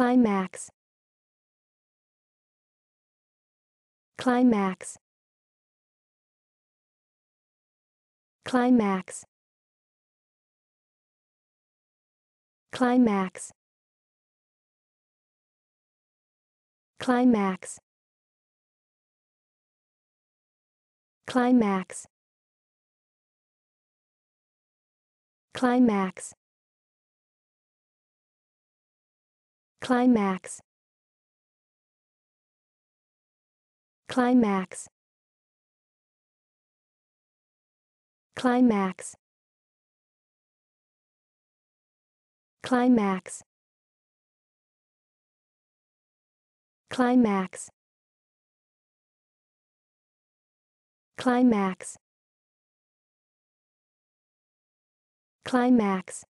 climax climax climax climax climax climax climax climax climax climax climax climax climax climax